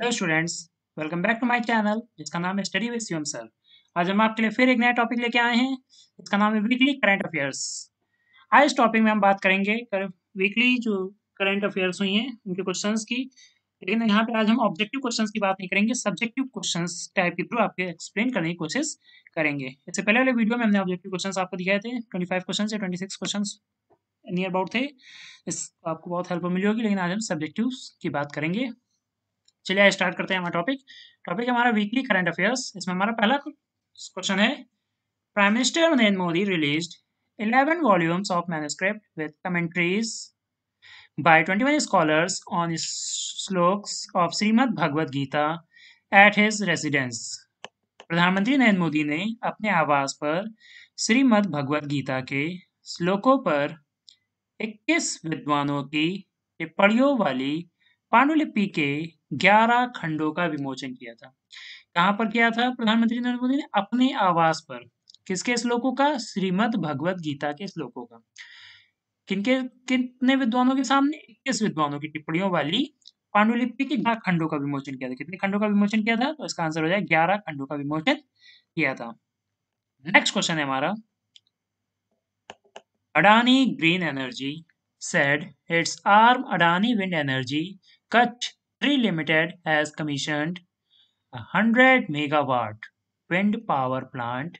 Hello students welcome back to my channel जिसका नाम है स्टडी विद सीएम सर आज हम आपके लिए फिर एक नया टॉपिक लेके आए हैं इसका नाम है वीकली करंट अफेयर्स आज इस टॉपिक में हम बात करेंगे कर, वीकली जो करंट अफेयर्स हुई हैं उनके क्वेश्चन की लेकिन यहाँ पे आज हम ऑब्जेक्टिव क्वेश्चन की बात नहीं करेंगे सब्जेक्टिव क्वेश्चन टाइप के थ्रू आपके एक्सप्लेन करने की कोशिश करेंगे इससे पहले वाले वीडियो में हमने ऑब्जेक्टिव क्वेश्चन आपको दिखाए थे ट्वेंटी फाइव क्वेश्चन या twenty six question near about थे इस आपको बहुत हेल्प मिली होगी लेकिन आज हम सब्जेक्टिव की बात करेंगे चलिए स्टार्ट करते हैं हमारा टॉपिक टॉपिक हमारा वीकली करंट अफेयर्स इसमें हमारा पहला क्वेश्चन है prime minister Narendra Modi release 11 volumes of manuscript with commentaries by 21 scholars on slokas of Shrimad Bhagavad Gita at his residence प्रधानमंत्री नरेंद्र मोदी ने अपने आवास पर श्रीमद भगवद गीता के श्लोकों पर 21 विद्वानों की टिप्पणियों वाली पांडुलिपि के ग्यारह खंडों का विमोचन किया था कहाँ पर किया था प्रधानमंत्री नरेंद्र मोदी ने अपने आवास पर किसके श्लोकों का श्रीमद भगवत गीता के श्लोकों का किनके कितने विद्वानों के सामने इक्कीस विद्वानों की टिप्पणियों वाली पांडुलिपि के ग्यारह खंडों का विमोचन किया था कितने खंडों का विमोचन किया था तो इसका आंसर हो जाएगा ग्यारह खंडों का विमोचन किया था नेक्स्ट क्वेश्चन है हमारा Adani Green Energy said its arm Adani Wind Energy Kutch Limited has commissioned a 100 megawatt wind power plant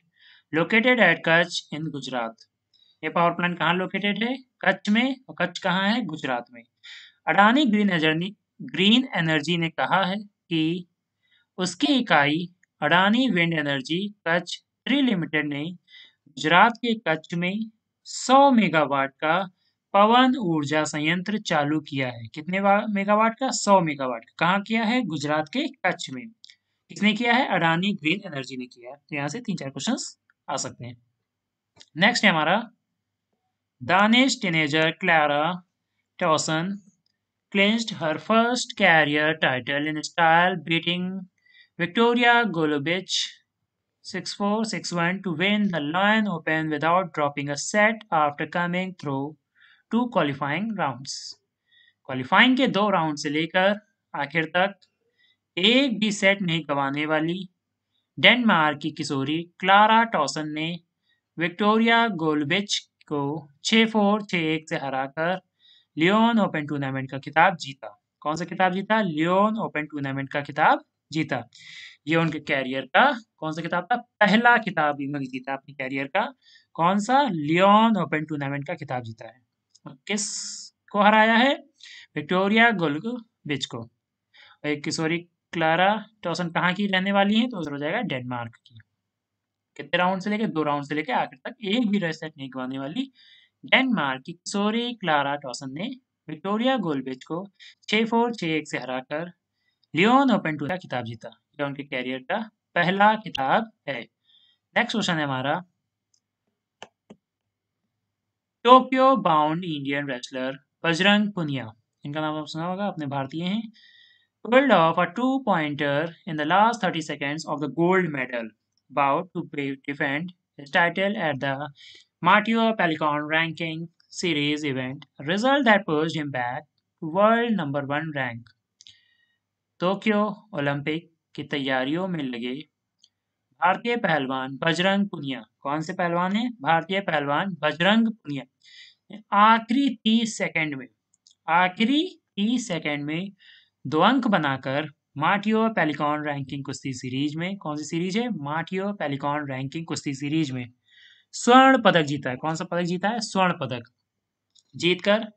located at Kutch in Gujarat ये पावर प्लांट कहाँ लोकेटेड है कच्छ में और कच्छ कहाँ है गुजरात में Adani Green Energy Green Energy ने कहा है कि उसकी इकाई Adani Wind Energy Kutch three limited ने गुजरात के कच्छ में 100 मेगावाट का पवन ऊर्जा संयंत्र चालू किया है कितने मेगावाट का सौ मेगावाट कहाँ किया है गुजरात के कच्छ में किसने किया है अडानी ग्रीन एनर्जी ने किया है तो यहाँ से तीन चार क्वेश्चन आ सकते हैं नेक्स्ट है हमारा Danish teenager Clara Tauson clinched her first career title in style beating Viktorija Golubic six four six one to win the Lyon open without dropping a set after coming through two qualifying rounds qualifying के दो round से लेकर आखिर तक एक भी set नहीं गंवाने वाली डेनमार्क की किशोरी क्लारा टॉसन ने विक्टोरिया गोलबिच को 6 फोर छः एक से हराकर लियोन ओपन टूर्नामेंट का खिताब जीता कौन सा खिताब जीता लियोन ओपन टूर्नामेंट का खिताब जीता ये उनके कैरियर का कौन सा खिताब था पहला खिताब इन्होंने जीता अपने कैरियर का कौन सा लियोन ओपन टूर्नामेंट का खिताब जीता है तो किस को हराया है विक्टोरिया गोल को एक किशोरी क्लारा टॉसन कहाँ की रहने वाली है तो आंसर हो जाएगा डेनमार्क की कितने राउंड से लेकर दो राउंड से लेकर आखिर तक एक भी रेस नहीं गवाने वाली डेनमार्क की किशोरी क्लारा टॉसन ने विक्टोरिया बिच को छः फोर छः एक से हरा कर लियोन ओपन टू का खिताब जीता यह उनके कैरियर का पहला खिताब है नेक्स्ट क्वेश्चन है हमारा Tokyo bound Indian wrestler Bajrang Punia इनका नाम आप सुना होगा अपने भारतीय हैं world of a two pointer in the last thirty seconds of the gold medal bout to defend title at the Matteo Pellicone ranking series event result that puts him back world number one rank Tokyo Olympic की तैयारियों में लगे भारतीय पहलवान बजरंग पुनिया कौन से पहलवान है भारतीय पहलवान बजरंग पुनिया आखिरी तीस सेकंड में आखिरी तीस सेकंड में दो अंक बनाकर माटियो पेलिकॉन रैंकिंग कुश्ती सीरीज में कौन सी सीरीज है माटियो पेलिकॉन रैंकिंग कुश्ती सीरीज में स्वर्ण पदक जीता है कौन सा पदक जीता है स्वर्ण पदक जीतकर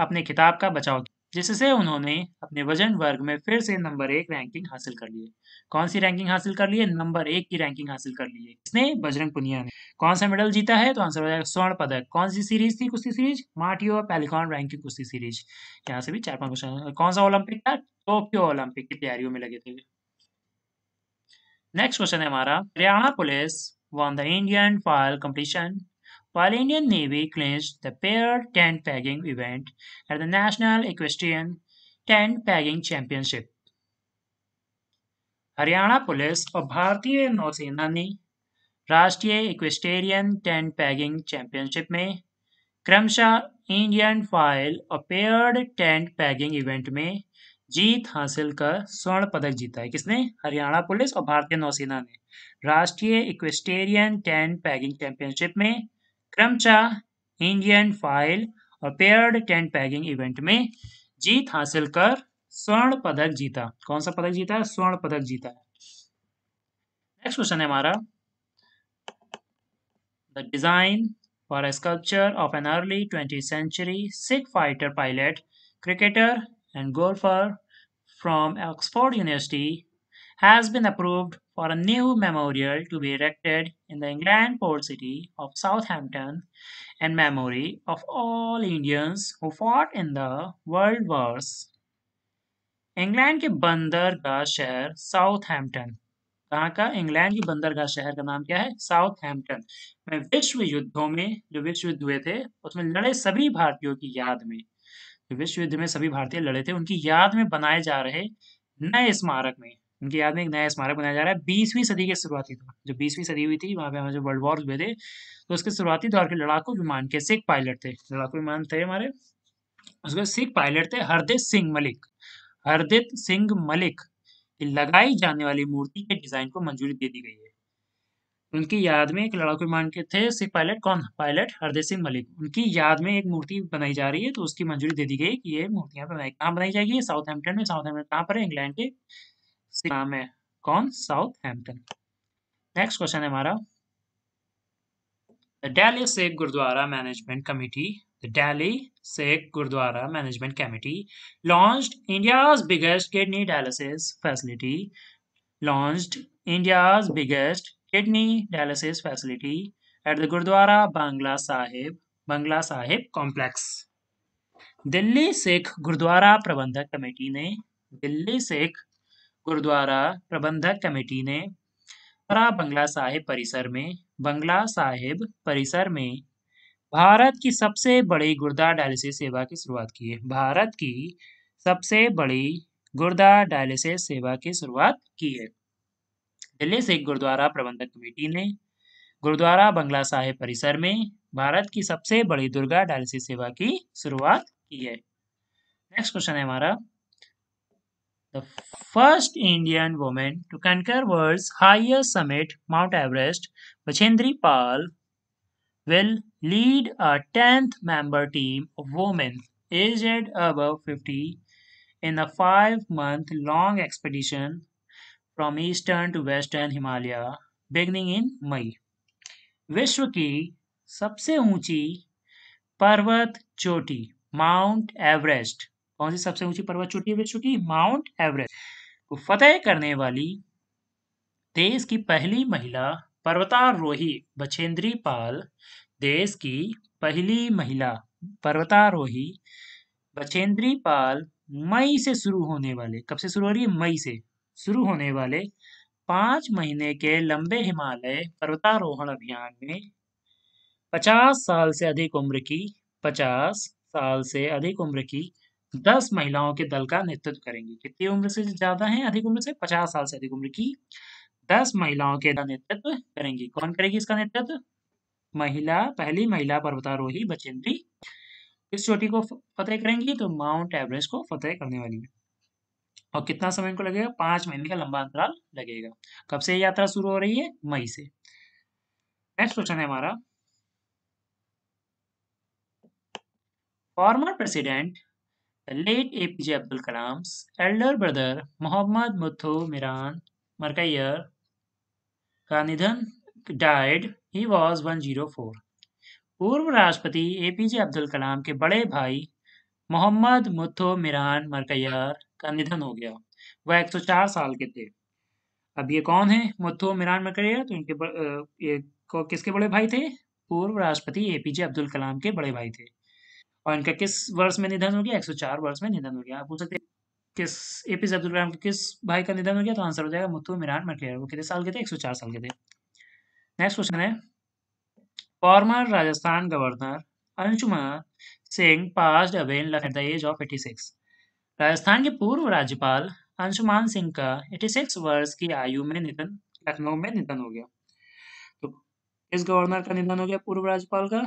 अपने खिताब का बचाव किया जिससे उन्होंने अपने वजन वर्ग में फिर से नंबर एक रैंकिंग हासिल कर ली कौन सी रैंकिंग हासिल कर ली है नंबर एक की रैंकिंग हासिल कर ली है इसने बजरंग पुनिया ने कौन सा मेडल जीता है तो आंसर हो जाएगा स्वर्ण पदक कौन सी सीरीज थी कुश्ती सीरीज मार्टियो पेलिकॉन रैंकिंग कुश्ती सीरीज यहाँ से भी चार पांच क्वेश्चन कौन सा ओलंपिक था टोक्यो ओलंपिक की तैयारियों में लगे थे नेक्स्ट क्वेश्चन है हमारा Haryana police won the Indian Foil competition While Indian Navy clinched the paired tent pegging event at the National Equestrian Tent Pegging Championship. Haryana police और भारतीय नौसेना ने राष्ट्रीय इक्वेस्टेरियन टेंट पैगिंग चैंपियनशिप में क्रमशः इंडियन फाइल और पेयर्ड टेंट पैगिंग इवेंट में जीत हासिल कर स्वर्ण पदक जीता है किसने हरियाणा पुलिस और भारतीय नौसेना ने राष्ट्रीय इक्वेस्टेरियन टेंट पैगिंग चैंपियनशिप में क्रमचा इंडियन फाइल और पेयर्ड टेंट पैगिंग इवेंट में जीत हासिल कर स्वर्ण पदक जीता कौन सा पदक जीता है स्वर्ण पदक जीता है नेक्स्ट क्वेश्चन है हमारा the design for a sculpture of an early twenty century Sikh fighter pilot cricketer and golfer from Oxford university has been approved for a new memorial to be erected in the England port city of Southampton in memory of all Indians who fought in the World Wars. England के बंदरगाह शहर Southampton कहाँ का England के बंदरगाह शहर का नाम क्या है साउथहैम्पटन में विश्व युद्धों में जो विश्व युद्ध हुए थे उसमें लड़े सभी भारतीयों की याद में जो विश्व युद्ध में सभी भारतीय लड़े थे उनकी याद में बनाए जा रहे नए स्मारक में उनकी याद में एक नया स्मारक बनाया जा रहा है बीसवीं सदी के शुरुआती दौर जो बीसवीं सदी हुई थी वहाँ पे हमारे जो वर्ल्ड वॉर हुए थे तो उसके शुरुआती दौर के लड़ाकू विमान के सिख पायलट थे लड़ाकू विमान थे हमारे उसके सिख पायलट थे हरदित सिंह मलिक हरदित सिंह मलिक की लगाई जाने वाली मूर्ति के डिजाइन को मंजूरी दे दी गई है उनकी याद में एक लड़ाकू विमान के थे सिख पायलट कौन पायलट हरदेव सिंह मलिक उनकी याद में एक मूर्ति बनाई जा रही है तो उसकी मंजूरी दे दी गई कि ये मूर्तियां बनाई कहाँ बनाई जाएगी साउथ हेम्पटन में साउथ हेम्पटन कहाँ पर है इंग्लैंड के नाम है कौन साउथ हेम्पटन नेक्स्ट क्वेश्चन है हमारा Delhi Sikh gurdwara management committee Delhi Sikh gurdwara management committee launch India's biggest kidney dialysis facility launch India's biggest kidney dialysis facility at the gurdwara Bangla Sahib Bangla Sahib complex Delhi Sikh gurdwara प्रबंधक कमेटी ने दिल्ली सिख गुरुद्वारा प्रबंधक कमेटी ने बड़ा बंगला साहिब परिसर में बंगला साहिब परिसर में भारत की सबसे बड़ी गुर्दा डायलिसिस सेवा की शुरुआत की है भारत की सबसे बड़ी गुर्दा डायलिसिस सेवा की शुरुआत की है दिल्ली सिख गुरुद्वारा प्रबंधक कमेटी ने गुरुद्वारा बंगला साहिब परिसर में भारत की सबसे बड़ी दुर्गा डायलिसिस सेवा की शुरुआत की है नेक्स्ट क्वेश्चन है हमारा the first Indian woman to conquer world's highest summit, Mount Everest, Bachendri Pal, will lead a 10th member team of women aged above 50 in a five-month long expedition from eastern to western Himalaya beginning in May. विश्व की सबसे ऊंची पर्वत चोटी mount Everest कौन सी सबसे ऊंची पर्वत चोटी विश्व की माउंट एवरेस्ट को फतेह करने वाली देश की पहली महिला पर्वतारोही बछेंद्री पाल देश की पहली महिला पर्वतारोही बछेंद्री पाल मई से शुरू होने वाले कब से शुरू हो रही है मई से शुरू होने वाले पांच महीने के लंबे हिमालय पर्वतारोहण अभियान में पचास साल से अधिक उम्र की पचास साल से अधिक उम्र की दस महिलाओं के दल का नेतृत्व करेंगी कितनी उम्र से ज्यादा है अधिक उम्र से पचास साल से अधिक उम्र की दस महिलाओं के नेतृत्व करेंगी कौन करेगी इसका नेतृत्व महिला पहली महिला पर्वतारोही बचेंद्री इस चोटी को फतेह करेंगी तो माउंट एवरेस्ट को फतेह करने वाली है और कितना समय इनको लगेगा पांच महीने का लंबा अंतराल लगेगा कब से यात्रा शुरू हो रही है मई से नेक्स्ट क्वेश्चन है हमारा former president The late APJ Abdul Kalam's elder brother Muhammad Muthu Miran Markayar का निधन died. He was 104. पूर्व राष्ट्रपति एपीजे अब्दुल कलाम के बड़े भाई मोहम्मद मुथो मिरान मरकैर का निधन हो गया वह 104 साल के थे अब ये कौन है मुथो मिरान मरकैर तो इनके ब, ये किसके बड़े भाई थे पूर्व राष्ट्रपति एपीजे अब्दुल कलाम के बड़े भाई थे और इनका किस वर्ष में निधन हो गया एक वर्ष में निधन हो गया आप पूछ सकते हैं किस ए पी अब्दुल कलाम के किस भाई का निधन हो गया तो आंसर हो जाएगा मुथु मिरान मटलियर वो कितने साल के थे एक साल के थे नेक्स्ट क्वेश्चन है former Rajasthan governor Anshuman Singh pass away in at the age of eighty six Rajasthan के पूर्व राज्यपाल अंशुमान सिंह का एटी सिक्स वर्ष की आयु में निधन लखनऊ में निधन हो गया तो इस गवर्नर का निधन हो गया पूर्व राज्यपाल का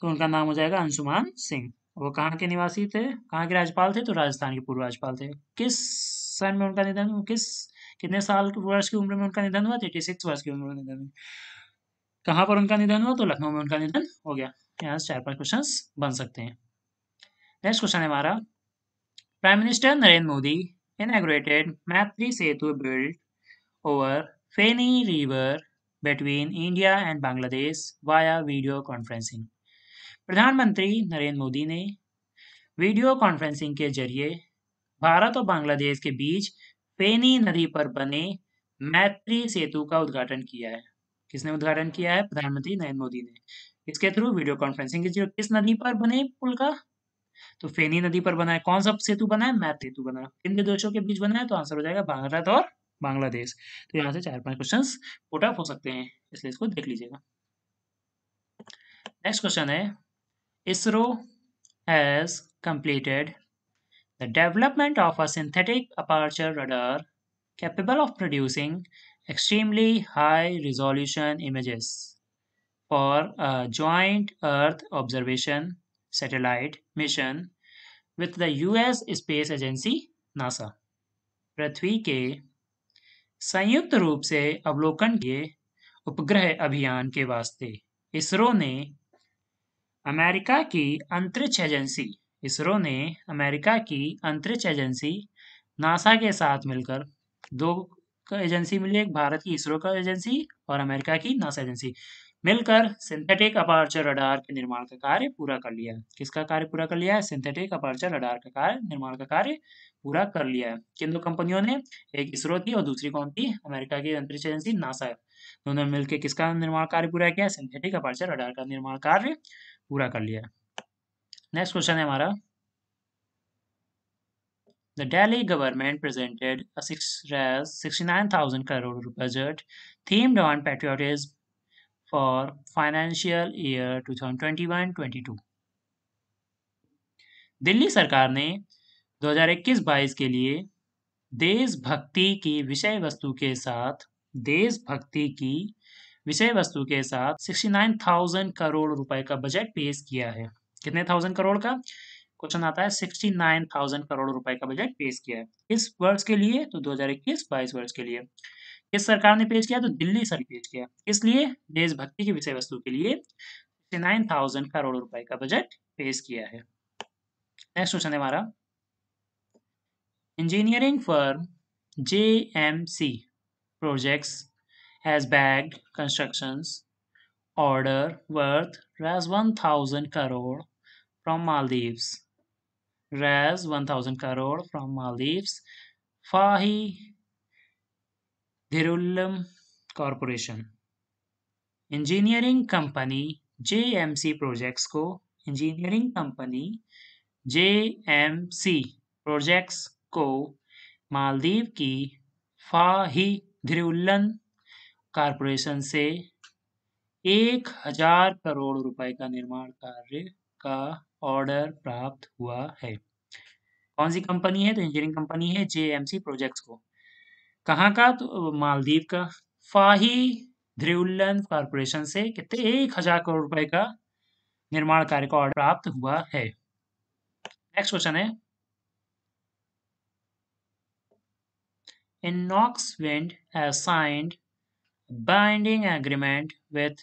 तो उनका नाम हो जाएगा अंशुमान सिंह वो कहाँ के निवासी थे कहाँ के राज्यपाल थे तो राजस्थान के पूर्व राज्यपाल थे किस सन में उनका निधन हुआ किस कितने साल वर्ष की उम्र में उनका निधन हुआ थर्टी सिक्स वर्ष की उम्र में निधन हुआ कहाँ पर उनका निधन हुआ तो लखनऊ में उनका निधन हो गया यहाँ से चार पांच क्वेश्चन बन सकते हैं नेक्स्ट क्वेश्चन है हमारा prime minister Narendra Modi inaugurated Maitri Setu built over Feni river between India and Bangladesh via video conferencing प्रधानमंत्री नरेंद्र मोदी ने वीडियो कॉन्फ्रेंसिंग के जरिए भारत और बांग्लादेश के बीच फेनी नदी पर बने मैत्री सेतु का उद्घाटन किया है किसने उद्घाटन किया है प्रधानमंत्री नरेंद्र मोदी ने इसके थ्रू वीडियो कॉन्फ्रेंसिंग के जरिए किस नदी पर बने पुल का तो फेनी नदी पर बना है कौन सा सेतु बना है मैत्री सेतु बना है किन देशों के बीच बना है तो आंसर हो जाएगा भारत और बांग्लादेश तो यहाँ से चार पांच क्वेश्चन पुट अप हो सकते हैं इसलिए इसको देख लीजिएगा नेक्स्ट क्वेश्चन है ISRO has completed the development of a synthetic aperture radar capable of producing extremely high resolution images for a joint Earth observation satellite mission with the US Space Agency NASA. पृथ्वी के संयुक्त रूप से अवलोकन के उपग्रह अभियान के वास्ते इसरो ने अमेरिका की अंतरिक्ष एजेंसी इसरो ने अमेरिका की अंतरिक्ष एजेंसी नासा के साथ मिलकर दो एजेंसी मिली एक भारत की इसरो का एजेंसी और अमेरिका की नासा एजेंसी मिलकर सिंथेटिक अपार्चर रडार के निर्माण का कार्य पूरा कर लिया है किसका कार्य पूरा कर लिया है सिंथेटिक अपार्चर रडार का कार्य निर्माण का कार्य पूरा कर लिया है किन दो कंपनियों ने एक इसरो थी और दूसरी कौन थी अमेरिका की अंतरिक्ष एजेंसी नासा दोनों मिलकर किसका निर्माण कार्य पूरा किया सिंथेटिक अपार्चर रडार का निर्माण कार्य पूरा कर लिया नेक्स्ट क्वेश्चन है हमारा The Delhi government presented a six, 69,000 crore budget themed on patriotism for financial year 2021-22. Delhi सरकार ने 2021-22 के लिए देशभक्ति की विषय वस्तु के साथ देशभक्ति की विषय वस्तु के साथ 69,000 करोड़ रुपए का बजट पेश किया है कितने थाउजेंड करोड़ का क्वेश्चन आता है 69,000 करोड़ रुपए का बजट पेश किया है किस वर्ष के लिए तो 2021-22 वर्ष के लिए किस सरकार ने पेश किया तो दिल्ली सर पेश किया इसलिए देशभक्ति के विषय वस्तु के लिए 69,000 करोड़ रुपए का बजट पेश किया है नेक्स्ट क्वेश्चन है हमारा engineering firm J M C projects has bagged constructions order worth Rs 1000 crore from Maldives. Rs 1000 crore from Maldives. Fahi Dhirulam Corporation. Engineering company JMC Projects Co. Engineering company JMC Projects Co. Maldives ki Fahi Dhirulam corporation से एक हजार करोड़ रुपए का निर्माण कार्य का order प्राप्त हुआ है कौन सी कंपनी है तो इंजीनियरिंग कंपनी है जेएमसी प्रोजेक्ट को कहाँ का तो मालदीव का फाही ध्रिवलन कारपोरेशन से कितने एक हजार करोड़ रुपए का निर्माण कार्य का ऑर्डर प्राप्त हुआ है नेक्स्ट क्वेश्चन है Inox wind assigned binding agreement with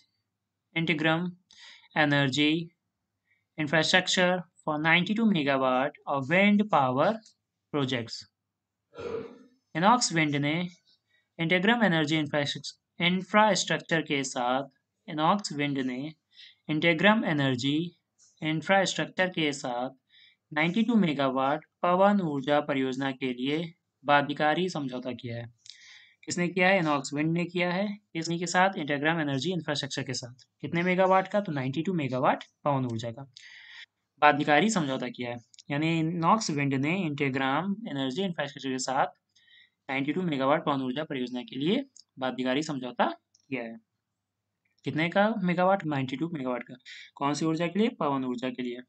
Integrum Energy Infrastructure for 92 megawatt of wind power projects. Inox Wind ने Integrum Energy Infrastructure के साथ Inox Wind ने Integrum Energy Infrastructure के साथ 92 मेगावाट पवन ऊर्जा परियोजना के लिए बाध्यकारी समझौता किया है किसने किया है इनॉक्स विंड ने किया है किसने के साथ इंटेग्राम एनर्जी इंफ्रास्ट्रक्चर के साथ कितने मेगावाट का तो 92 मेगावाट पवन ऊर्जा का बाध्यकारी समझौता किया है यानी इनॉक्स विंड ने इंटेग्राम एनर्जी इंफ्रास्ट्रक्चर के साथ 92 मेगावाट पवन ऊर्जा परियोजना के लिए बाध्यकारी समझौता किया है कितने का मेगावाट 92 मेगावाट का कौन सी ऊर्जा के लिए पवन ऊर्जा के लिए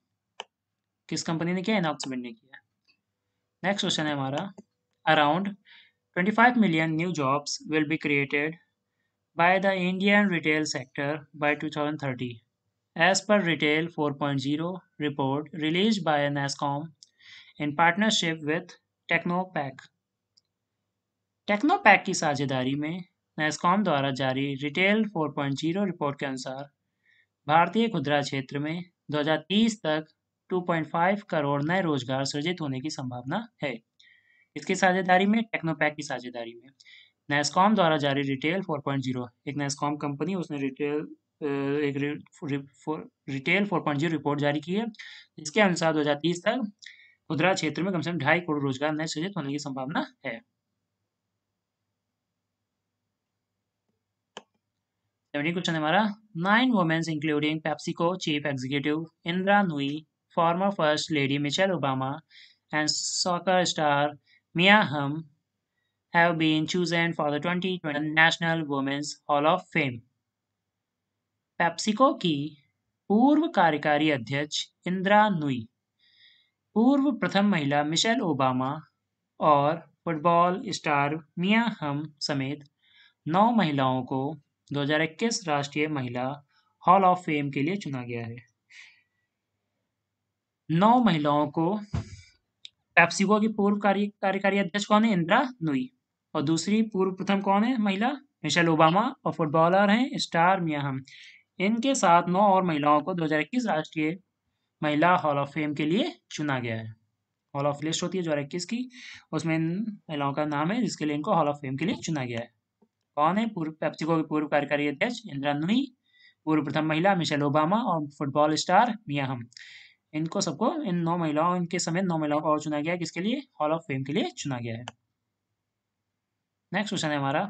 किस कंपनी ने किया इनॉक्स विंड ने किया नेक्स्ट क्वेश्चन है हमारा around 25 million new jobs will be created by the Indian retail sector by 2030, as per Retail 4.0 report released by NASCOM in partnership with TechnoPack. TechnoPack की साझेदारी में NASCOM द्वारा जारी Retail 4.0 रिपोर्ट के अनुसार भारतीय खुदरा क्षेत्र में 2030 तक 2.5 करोड़ नए रोजगार सृजित होने की संभावना है इसकी साझेदारी में टेक्नोपैक की साझेदारी में नैसकॉम द्वारा जारी रिटेल 4.0 एक नैसकॉम कंपनी उसने रिटेल एक रि, रि, फो, रिटेल 4.0 रिपोर्ट जारी की है जिसके अनुसार 2030 तक खुदरा क्षेत्र में कम से कम ढाई करोड़ रोजगार नए सृजित होने की संभावना है क्वेश्चन हमारा nine women's including PepsiCo chief executive Indra Nooyi former first lady Michelle Obama and soccer star Mia have been chosen for the 2020 National Women's Hall of Fame. PepsiCo की पूर्व कार्यकारी अध्यक्ष इंदिरा नुई पूर्व प्रथम महिला मिशेल ओबामा और फुटबॉल स्टार मिया हम समेत नौ महिलाओं को 2021 राष्ट्रीय महिला हॉल ऑफ फेम के लिए चुना गया है नौ महिलाओं को पैप्सिको की पूर्व कार्यकारी अध्यक्ष कौन है इंदिरा नुई और दूसरी पूर्व प्रथम कौन है महिला मिशेल ओबामा और फुटबॉलर हैं स्टार मियाहम इनके साथ नौ और महिलाओं को 2021 राष्ट्रीय महिला हॉल ऑफ फेम के लिए चुना गया है हॉल ऑफ लिस्ट होती है दो इक्कीस की उसमें इन महिलाओं का नाम है जिसके लिए इनको हॉल ऑफ फेम के लिए चुना गया है कौन है पूर्व पेप्सिको के पूर्व कार्यकारी अध्यक्ष इंदिरा नुई पूर्व प्रथम महिला मिशेल ओबामा और फुटबॉल स्टार मियाहम इनको सबको इन नौ महिलाओं इनके समेत नौ महिलाओं को और चुना गया है किसके लिए हॉल ऑफ फेम के लिए चुना गया है नेक्स्ट क्वेश्चन है हमारा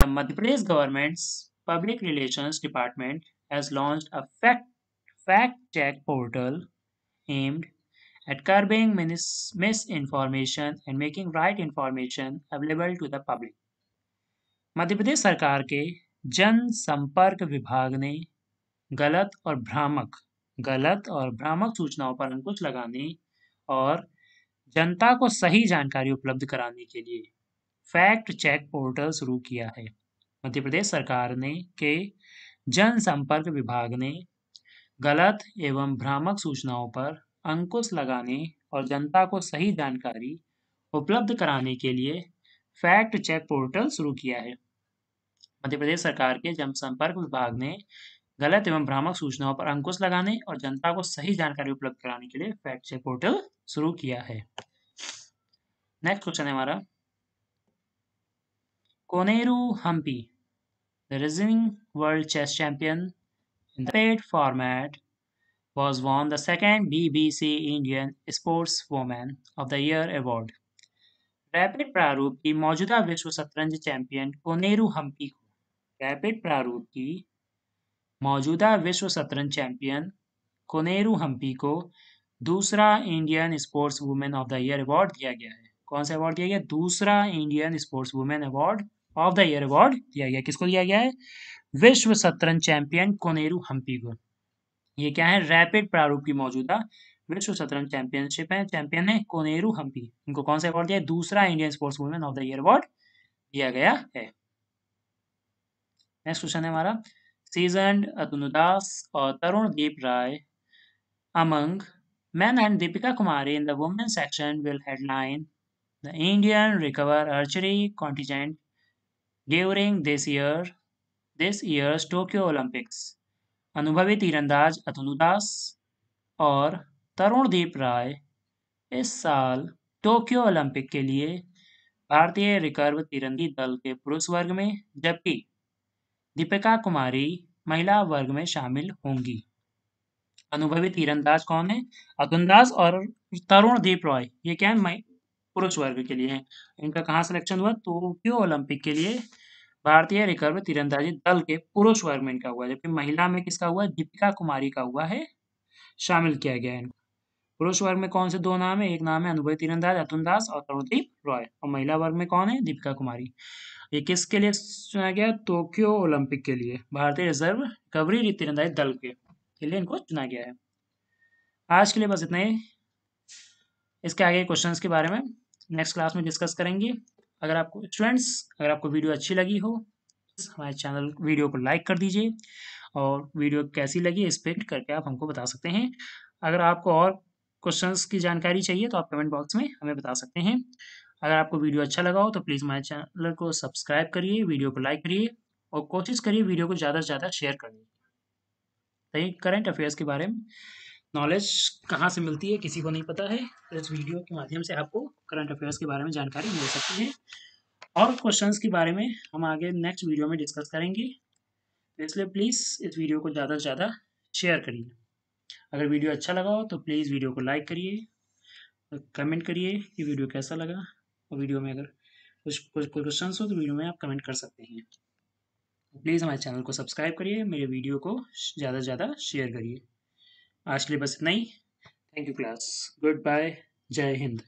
the Madhya Pradesh government's public relations department has launch a fact fact check portal aimed at curbing mis misinformation and making right information available to the public Madhya Pradesh सरकार के जनसंपर्क विभाग ने गलत और भ्रामक गलत और भ्रामक सूचनाओं पर अंकुश लगाने और जनता को सही जानकारी उपलब्ध कराने के लिए फैक्ट चेक पोर्टल शुरू किया है मध्य प्रदेश सरकार ने के जनसंपर्क विभाग ने गलत एवं भ्रामक सूचनाओं पर अंकुश लगाने और जनता को सही जानकारी उपलब्ध कराने के लिए फैक्ट चेक पोर्टल शुरू किया है मध्य प्रदेश सरकार के जनसंपर्क विभाग ने गलत एवं भ्रामक सूचनाओं पर अंकुश लगाने और जनता को सही जानकारी उपलब्ध कराने के लिए फैक्ट चेक पोर्टल शुरू किया है नेक्स्ट क्वेश्चन है हमारा Koneru Humpy the reigning world chess champion in paid format was won the second B B C Indian sports woman of the year award. Rapid प्रारूप की मौजूदा विश्व शतरंज चैंपियन कोनेरू हम्पी को रैपिड प्रारूप की मौजूदा विश्व शतरंज चैंपियन कोनेरू हम्पी को दूसरा Indian sports women of the year award दिया गया है कौन सा अवार्ड दिया गया दूसरा Indian sports women award of the year award दिया गया किसको दिया गया है विश्व शतरंज चैंपियन कोनेरू हम्पी को ये क्या है रैपिड प्रारूप की मौजूदा विश्व शतरंज चैंपियनशिप है चैंपियन है कोनेरू हम्पी इनको कौन सा अवार्ड दिया दूसरा Indian sports women of the year award दिया गया है नेक्स्ट क्वेश्चन है हमारा seasoned Adunudas or Tarun Deep Rai. Among men and Deepika Kumari in the women's section will headline the Indian Recover Archery contingent during this year this year's Tokyo Olympics. अनुभवी तीरंदाज अतुनुदास और तरुणदीप राय इस साल Tokyo Olympic के लिए भारतीय recurve तीरंदी दल के पुरुष वर्ग में जबकि दीपिका कुमारी महिला वर्ग में शामिल होंगी अनुभवी तीरंदाज कौन है अतुल दास और दीप रॉय ये क्या है पुरुष वर्ग के लिए है इनका कहाँ सिलेक्शन हुआ टोक्यो ओलंपिक के लिए भारतीय रिकर्व तीरंदाजी दल के पुरुष वर्ग में इनका हुआ जबकि महिला में किसका हुआ दीपिका कुमारी का हुआ है शामिल किया गया है पुरुष वर्ग में कौन से दो नाम है एक नाम है अनुभवी तीरंदाज अतुन दास और तरुणदीप रॉय और महिला वर्ग में कौन है दीपिका कुमारी ये किसके लिए चुना गया टोक्यो ओलंपिक के लिए भारतीय रिजर्व रीति तीरंदाजी दल के के लिए इनको चुना गया है आज के लिए बस इतना ही इसके आगे क्वेश्चन के बारे में नेक्स्ट क्लास में डिस्कस करेंगे अगर आपको स्टूडेंट्स अगर आपको वीडियो अच्छी लगी हो हमारे चैनल वीडियो को लाइक कर दीजिए और वीडियो कैसी लगी इस पर करके आप हमको बता सकते हैं अगर आपको और क्वेश्चंस की जानकारी चाहिए तो आप कमेंट बॉक्स में हमें बता सकते हैं अगर आपको वीडियो अच्छा लगा हो तो प्लीज़ हमारे चैनल को सब्सक्राइब करिए वीडियो को लाइक करिए और कोशिश करिए वीडियो को ज़्यादा से ज़्यादा शेयर करिए सही करंट अफेयर्स के बारे में नॉलेज कहाँ से मिलती है किसी को नहीं पता है तो इस वीडियो के माध्यम से आपको करंट अफेयर्स के बारे में जानकारी मिल सकती है और क्वेश्चन के बारे में हम आगे नेक्स्ट वीडियो में डिस्कस करेंगे तो इसलिए प्लीज़ इस वीडियो को ज़्यादा से ज़्यादा शेयर करिए अगर वीडियो अच्छा लगा हो तो प्लीज़ वीडियो को लाइक करिए कमेंट करिए कि वीडियो कैसा लगा वीडियो में अगर कुछ कुछ कोई क्वेश्चन हो तो वीडियो में आप कमेंट कर सकते हैं प्लीज़ हमारे चैनल को सब्सक्राइब करिए मेरे वीडियो को ज़्यादा से ज़्यादा शेयर करिए आज के लिए बस इतना ही thank you class good bye जय हिंद